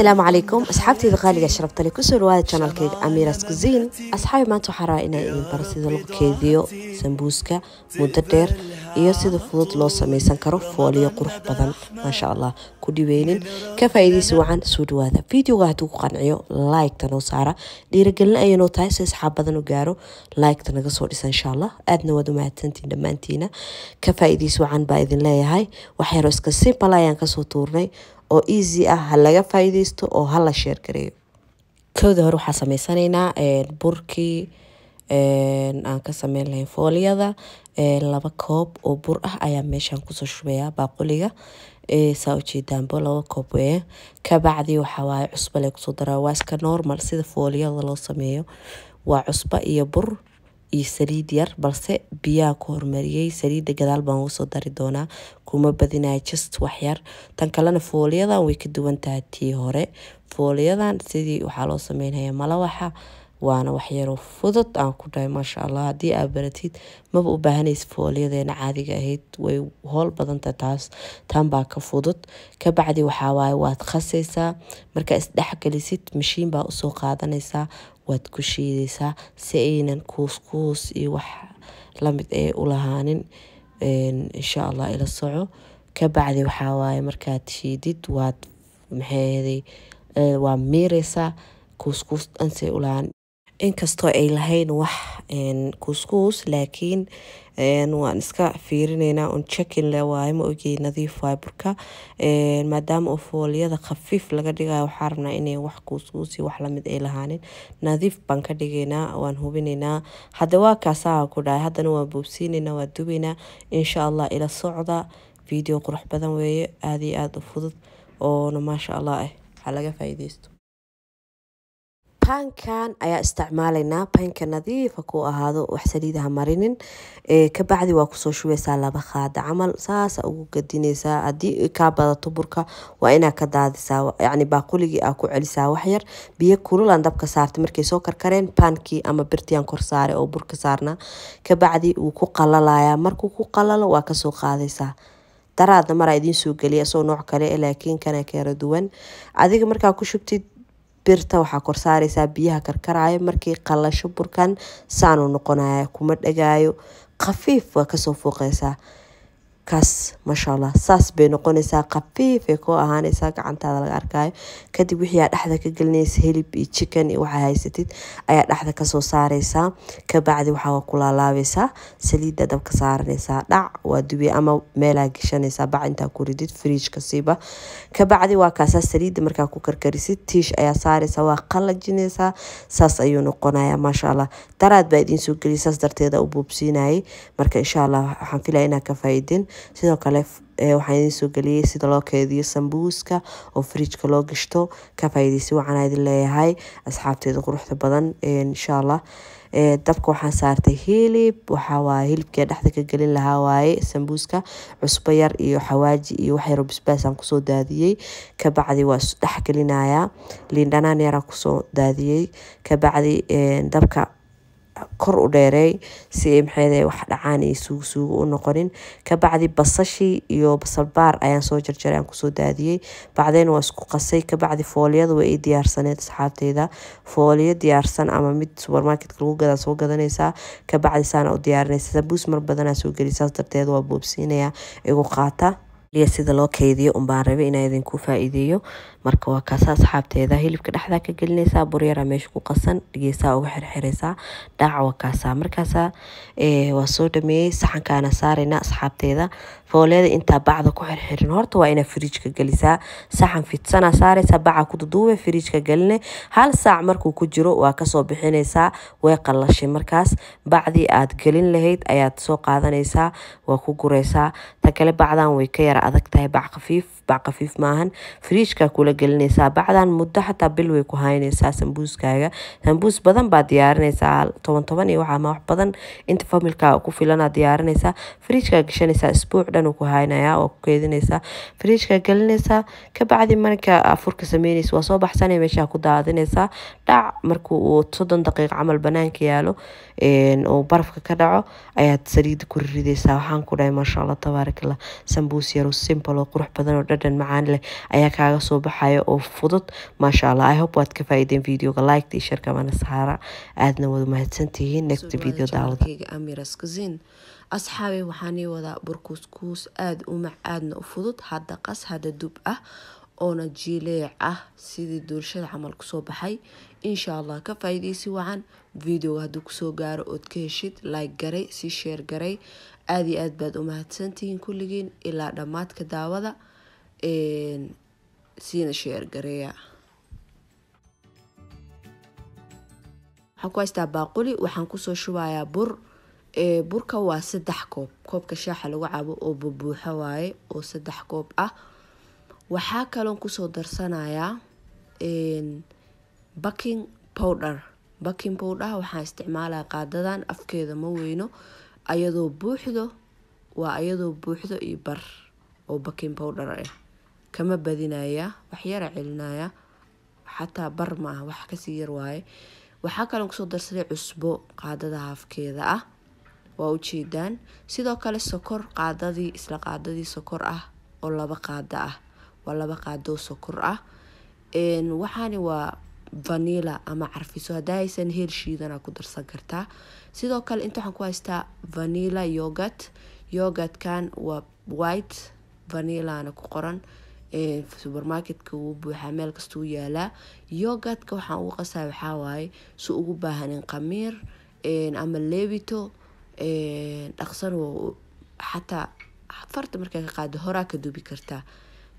asalaamu calaykum asxaabtayda qaaliga sharabtale kusoo dhawaada janalkayga amiras kusiin asxaabi maanta waxaa rabaa inaan idin baro sida lagu keediyo sambuuska muddo dheer iyo sida fudud loo samaysan karo fooliyo qurux badan maasha allah ku dhibeynin ka faa'iidaysa wacan soo dhawaada videoga hadduu ku qanciyo like-ta noo saara dhiirigelin ayay noo tahay si asxaab badan u gaaro like-ta naga soo dhisa insha allah aadna waad u mahadsantiin dhammaantiina ka faa'iidaysa wacan tuurnay oo easy ah ha laga faa'iidaysto oo hala la sheer gareeyo kowda hore waxaa sameysanaynaa burkii aan ka sameyn lahayn fooliyada laba koob oo bur ah ayaa meeshan kusoo shubayaa baaquliga saa ujeedaanbo laba koob weye kabacdi waxaa waaye cusba le kusoo daraa waa iska normal sida fooliyada loo sameeyo waa cusba iyo bur iyo saliid yar balse biyaa ku hormariyey saliidda gadaal baan ugu dari doonaa kuma badinaya just waxyar tan kalena fooliyadan way ka duwan tahay tii hore fooliyadan sidii waxaa loo sameynaya malawaxa waana waxyaro fudud aan ku dhahay maasha allah haddii aad baratid maba u baahanaysa fooliyadeena caadiga ahayd way howl badanta taas tan baa ka fudud ka bacdi waad khasaysaa markaa isdhexgelisid mashiin baa usoo qaadanaysaa waad ku shiidaysaa si aynan kuuskuus iyo wax lamid ee eh u lahaanin insha allah ila soco kabacdi waxaa waaye markaad shiidid waad maxeeday waa miireysaa kuuskuus dhansay u lahaan inkastoo ay lahayn wax kuuskuus laakiin waan iska fiirineynaa un checkin le waaye ma ogey nadiif waaye burka maadaama oo fooliyada khafiif laga dhigayo waxaa rabnaa inay wax kuuskuusii wax lamid ay lahaanin nadiif baan ka dhigaynaa waan hubineynaa hadda waa kaasaha ku dhahay haddana waan boobsiineynaa waan dubeynaa insha allah ila socda video qurux badan weeye aada iyo aada u fudud oona maasha allah ah ha laga faa'iideysto Baankan ayaa isticmaalaynaa baanka nadiifa ah ku ahaado wax saliidaha marinin ee waa kusoo shubeysaa laba qaada camal saasa ugu gadineysaa haddii kaa badato burka waa inaa ka daadisaa yacni baaquligii aa ku celisaa wax yar biyo kulul dabka saarta markay soo karkareen baankii ama birtiyan kor saare oo burka saarnaa ka wuu ku qalalayaa markuu ku qalalo waa kasoo qaadaysaa daraadna maraa idiin soo geliya isagoo nooc kale laakiin kana kala duwan adiga markaa ku shubtid birta waxaa kor saaraysaa biyaha karkaraayo markii qallasho burkan saanu noqonaya kuma dhagaayo khafiif waa kasoo fuuqaysaa kaas maasha allah saas bay noqonaysaa khafiifay koo ahaanaysaa gacantaada laga arkaayo kadib wixii aa dhexda ka gelinaysa hilib iyo jikan iyo waxaa haysatid ayaa dhexda kasoo saaraysaa kabacdi waxaa kulaalaabeysaa saliidda dabka saaranaysaa dhac waa dubiya ama meelaa geshanaysaa bac intaa ku ridid fridgkasiiba kabacdi waa kaasaa saliidda markaa ku karkarisid tiish ayaa saaraysaa waa qalajinaysaa saas ayuu noqonayaa maasha daraad baa idiin soo saas darteeda u buubsiinayay marka insha allah waxaan filaya inaa ka faa'iideen sidoo kale eh, waxaan idin soo geliyay sida loo keediyo sambuuska oo fridjka loo gashto ka faa'iideysi wacanaa idin leeyahay asxaabteeda quruxda badan eh, insha allah eh, dabka waxaan saartay hilib waxaa hilibkii dhexda ka gelin lahaa waaye sambuuska cusbo yar iyo xawaaji iyo wax yaroo kusoo daadiyey kabacdi waa isdhex gelinayaa liin dhanaan kusoo daadiyey kabacdi dabka kor u dheereey si ay wax dhacaan iyo suug u noqonin kabacdi basashii iyo basalbaar ayaan soo jarjaray aan kusoo daadiyey bacdeen waa isku qasay kabacdi fooliyada waa ii diyaarsaneed asxaabteyda fooliyo diyaarsan ama mid supermarketka lagu gadaa soo gadanaysaa kabacdi saana u diyaarinaysa sabuus mar badanaa soo gelisaas darteed waa boobsiinayaa igu qaata sida loo keydiyo unbaan rabay inaa idinku faa-iideeyo marka waa kaasa asxaabteeda hilibka dhexdaa ka gelinaysaa buryara meesha ku qasan dhigeesaa uga xirxiraysaa dhaaca waa kaasa markaasa eh, waa soo dhameeyey saxankaana saarayna asxaabteeda fooleeda intaa bacda ku xirxirin horta waa inaa firiijka gelisaa saxan fidsanaa saaraysaa baca ku duduube firiijka geline hal saac markuu ku jiro waa kasoo bixinaysaa way qallashay markaas bacdii aad gelin lahayd ayaad soo qaadanaysaa waa ku guraysaa ta kale bacdan way ka yara adag tahay bac khafiif bac khafiif maahan firiijka kula kula gelinaysaa bacdan muddo xataa bil way ku haynaysaa sambuuskaaga sambuus badan baa diyaarinaysaa toban toban iyo waxama wax badan inta familka ku filana diyaarinaysaa fariijkaa gashanaysaa isbuuc dhan ku haynaya oo ku keedinaysaa fariijkaa gelinaysaa kabacdi marka afurka sameynaysa waa soo baxsanay meeshaa ku daadinaysaa dhac markuu uu soddon daqiiq camal banaanka yaalo oo barafka ka dhaco ayaad saliida ku rirideysaa waxaan ku dhahay maasha allah tabaarakallah sambuus yar simple oo qurux badan oo dhadhan macaan leh ayaa kaaga soo baxaya oo fudud maasha allah i hope waad ka faa'iideen videoga like iyo share kamana aadna wada mahadsantihiin next video daawada asxaabey waxaanii wadaa burkuuskuus aada u mac aadna u fudud hadda qas hadda dub ah oona jileec ah sidii duulshada camal kusoo baxay inshaa allah ka faa'iidaysi wacan videoga haduu kusoo gaaro ood ka heshid like garay sii sheer garay aada iyo aad baad u kulligiin ilaa dhammaadka daawada siina sheer gareeya waxaan ku haystaa baaquli waxaan kusoo shubayaa bur burka waa saddex koob koobka shaaxa lagu cabo oo bubuuxo waaye oo saddex koob ah waxaa kaloon kusoo darsanayaa baking powder baking bowdhaha waxaan isticmaalaa qaadadan afkeeda ma weyno ayadoo buuxdo waa ayadoo buuxdo iyo bar oo baking bowdhar ah kama badinayaa waxyara celinaya xataa bar maaha wax kasii yar waaye waxaa kalen kusoo darsaday cusbo qaadada haafkeeda ah waa ujeedaan sidoo kale sokor qaadadii isla qaadadii sokor ah oo laba qaada ah waa laba qaadoo sokor ah waxaani waa vanila ama carfiso hadaa haysan heer shiidana ku darsan kartaa sidoo kale inta waxaan ku haystaa vanila yogat yogatkan waa white vanilana ku qoran supermarketka wuu buuxaa meel kastuu yaalaa yogatka waxaan ugu qasaa waxaawaaye si ugu baahanin khamiir ama leebito dhaqsan xataa farta markaa ka qaado horaa ka dubi kartaa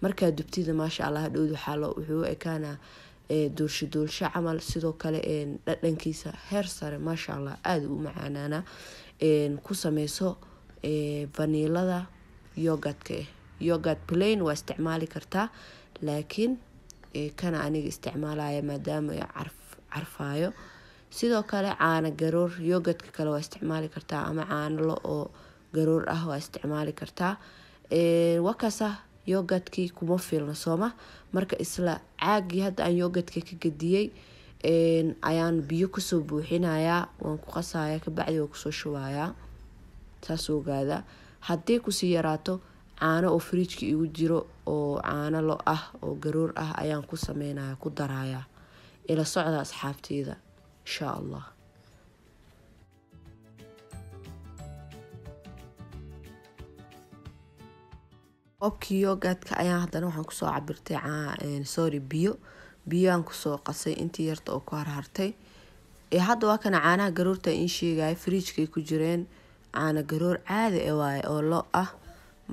markaa dubtida maasha allah hadhowd waxaa wuxuu ekaana doolsho doolsho camal sidoo kale dhadhankiisa heer sare maasha allah aada u macaanaana ku sameyso vanilada yogadka eh yogad plain waa isticmaali kartaa laakiin kana aniga isticmaalaya maadaama carfaayo sidoo kale caana garoor yogadka kale waa isticmaali kartaa ama caano lo oo garoor ah waa isticmaali kartaa wakasa yogadkii kuma fiilna sooma marka isla caagii hadda aan yogadka ka gadiyey ayaan biyo kusoo buuxinayaa waan ku qasaya kabacdi waa kusoo shubayaa saas ogaada haddii kusii yaraato caano oo fariijka igu jiro oo caano lo ah oo garoor ah ayaan ku sameynaya ku darayaa ila socda asxaabteyda inshaa allah qobkii yogadka ayaan hadana waxaan kusoo cabirtay sorry biyo biyaan kusoo qasay intii yarta oo ku harhartay eh, hadda waa kana caanaha garoorta in sheegaya fariijkay ku jireen caana garoor caadi e waaye oo lo ah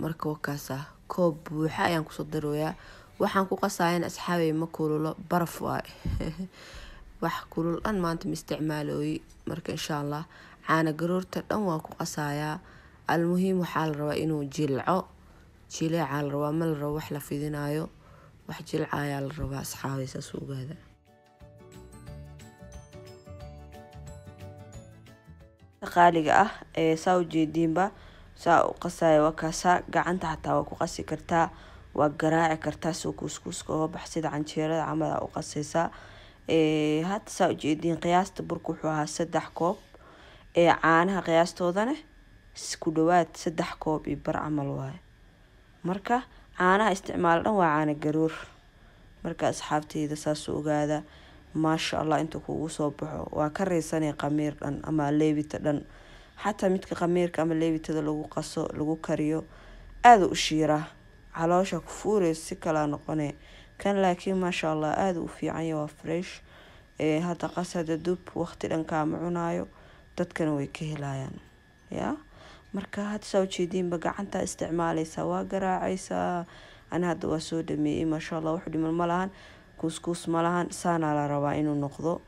marka wakaasa koob buuxa ayaan kusoo darooyaa waxaan ku qasayan asxaabay ma kululo baraf waaye wax kulul dhan maanta ma isticmaalooyi marka insha allah caana garoorta dhan waan ku qasayaa almuhiim waxaa la rabaa inuu jilco jileeca la rabaa ma la rabo wax la fidinaayo wax jilca ayaa la rabaa asxaabay saas ogaada qaaliga ah ee saa ujeediinba saa u qasaya waa gacanta xataa waa ku qasi kartaa waa garaaci kartaa soo kuuskuuska oo bax sida canjeerada camala u qasaysaa hadda saa ujeediin qiyaasta burka wuxuu ahaa saddex koob ee caanaha qiyaastoodana ku dhawaad saddex koob iyo bar camal waayo marka caanaha isticmaal dhan waa caana garuur marka asxaabteyda saasuu ogaada maasha allah inta kuugu soo baxo waa ka reysanay qamiir dhan ama leebita dhan xataa midka qamiirka ama leebitada lagu qaso lagu kariyo aada u shiira caloosha ku fuureysa si kalaa noqone kan laakiin maasha allah aada u fiicanya waa fresh hadda qas hada dub waqti dhankaama cunaayo dadkana way ka helayaan yaa marka hadda saa ujeediinba gacanta isticmaaleysaa waa garaacaysaa ani hadda waa soo dhameeyey maasha allah wuxuu dhiman ma lahan kuuskuus ma lahan saanaa la rabaa inuu noqdo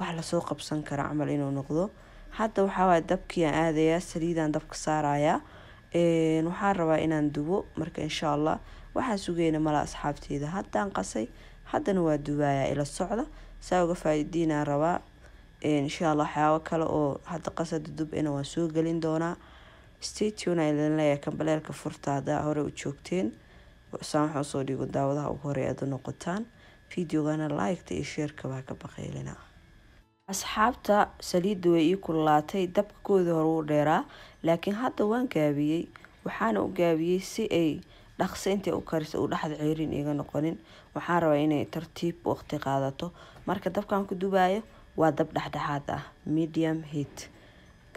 wax lasoo qabsan kara camal inuu noqdo hadda waxaawaay dabkiiaan aadayaa saliidaan dabka saarayaa waxaan rabaa inaan dubo marka insha allah waxaan sugeyna malaa asxaabteeda haddaan qasay haddana waa dubayaa ila socda saa uga faa rabaa insha allah waxyaabo kale oo hadda qasada dub ina waan soo gelin doonaa statun aa idin leeyahay kambaleelka furtaada hore u joogteen usaan waxaan usoo dhigo daawadaha ugu horey aad u noqotaan videogana like-ta iyo sheerkaba ha ka baqaylina asxaabta saliidda way ii kululaatay dabkakooda hore uu dheeraa laakiin hadda waan gaabiyey waxaana u gaabiyey si ay dhaqsa intay u karisa uu dhexda ceerin iga noqonin waxaan rabaa inay tartiib waqti qaadato marka dabkan ku dubaayo waa dab dhexdhexaad ah medium heat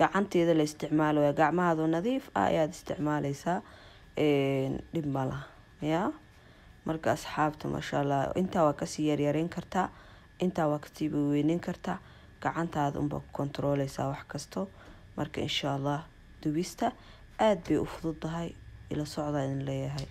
gacanteeda la isticmaalo waa gacmahado nadiif ah ayaad isticmaaleysaa dhib mala yaa marka asxaabta maasha allah intaa waa kasii yaryareyn kartaa intaa waa kasii weyneyn kartaa gacantaada unbaa ku kontarooleysaa wax kasto marka insha allah dubista aada bay u fudud tahay ila socdaa idin leeyahay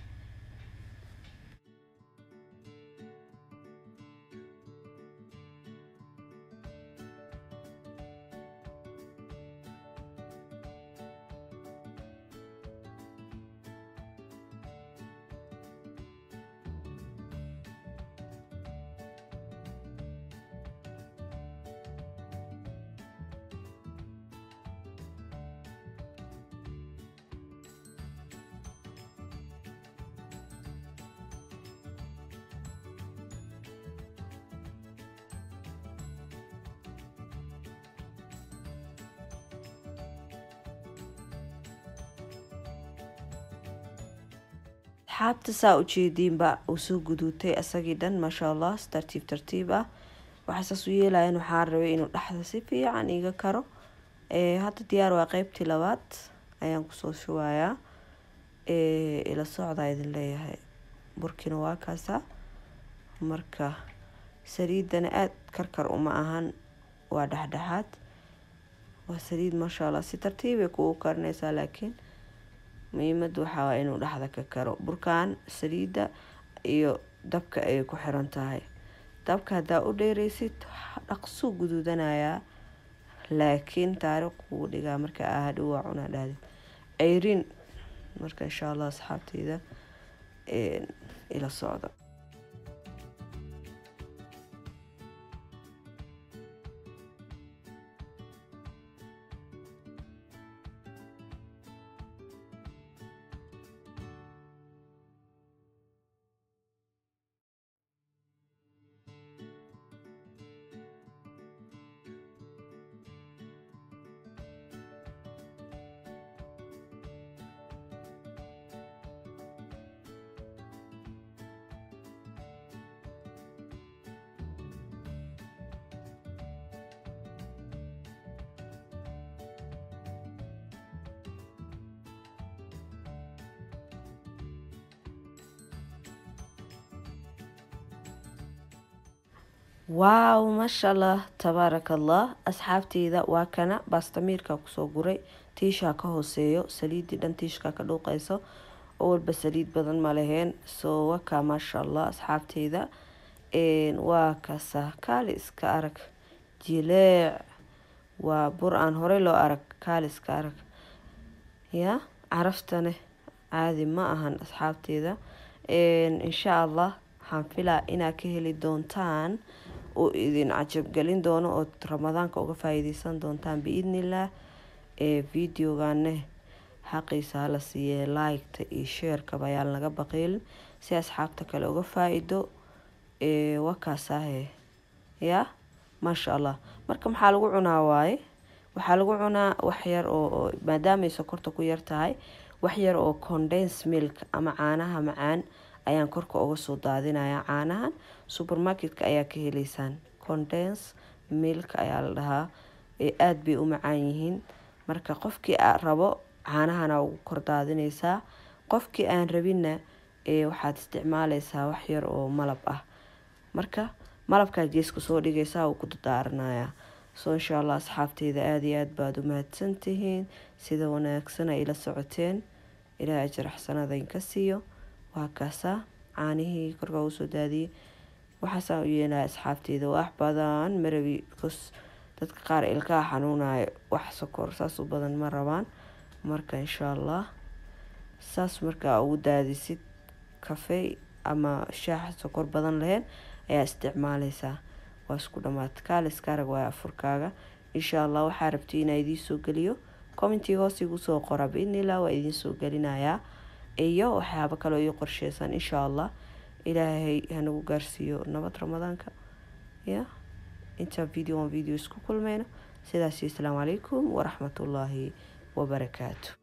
asxaabta saa ujeediinba uu soo guduutay isagii dhan maasha allah tartiib tartiib ah waxaa saas u yeelayan waxaa rabay inuu dhexda si fiican iga karo eh, hadda diyaar waa qeybtii labaad ayaan kusoo shubayaa eh, ila socdaa idin leeyahay burkina waa kaasa marka saliidana aada karkar uma ahan waa dhexdhexaad waa saliid maasha allah si tartiibay ah kuu karinaysaa laakiin muhiimadu waxaa waa inuu dhexda ka karo burkaan saliida iyo dabka ayay ku xiran tahay dabka haddaa u dheereysid dhaqsuu guduudanayaa laakiin taariikh wuu dhigaa marka aadhow waa cunaa dhahdid ceyrin marka insha allah asxaabteyda ila socda waaw maasha allah tabaaraka allah asxaabteyda waa kana baastamiirka kusoo guray tiisha ka hooseeyo saliidii dhan tiishka ka dhuuqeyso oo walba saliid badan ma laheen soo wakaa maasha asxaabteyda waa kasa kaali iska arag jileec waa bur aan horey loo arag kaali iska arag ya caraftane caadi ma ahan asxaabteyda insha allah waxaan filaa inaa ka heli doontaan uu idin cajabgelin doono ood ramadaanka uga faa doontaan biidnillaah ee videoganeh xaqiisa hala siiyee like iyo sheerkaba ayaa laga baqiilin si asxaabta kale uga faa-iido wakaasahe yaa maasha allah marka maxaa lagu cunaa waaye waxaa lagu cunaa waxyar oo maadaamay sokorta ku yartahay waxyar oo condens milk ama caanaha macaan ayaan korka uga soo daadinayaa caanahan supermarketka ayaa ka heleysaan condens milka ayaa la dhahaa ee aada bay u macaan yihiin marka qofkii rabo caanahana ugu kor daadineysaa qofkii aan rabinna ee waxaad isticmaaleysaa wax yar oo malab ah marka malabkaa geeska soo dhigaysaa uu ku dadaaranayaa soo insha allah asxaabteyda aada iyo aada baad u mahadsantihiin tihiin sida wanaagsana ila socoteen ilaah ajaraxsanadan ka siiyo waa kaasaa caanihii korka usoo daadiyey waxaasaa u yeelaya asxaabteeda wax badan marabi bcause dadka qaar ilkaha xanuunayo wax sokor saasuu badan ma rabaan marka insha allah saas markaa ugu daadisid kafey ama shaax sokor badan laheyn ayaa isticmaaleysaa waa isku dhammaad kaaliska waaya afurkaaga insha allah waxaa rabtay inaa idiin soo geliyo commentiga hoos igusoo qora biidnillah waa idiin soo gelinayaa iyo waxyaabo kaleo ii qorsheysan insha allah ilaahay hanagu gaarsiiyo nabad ramadaanka ya intaa video aan video isku kulmayna sidaasi asalaamu calaykum waraxmatullaahi wabarakaatu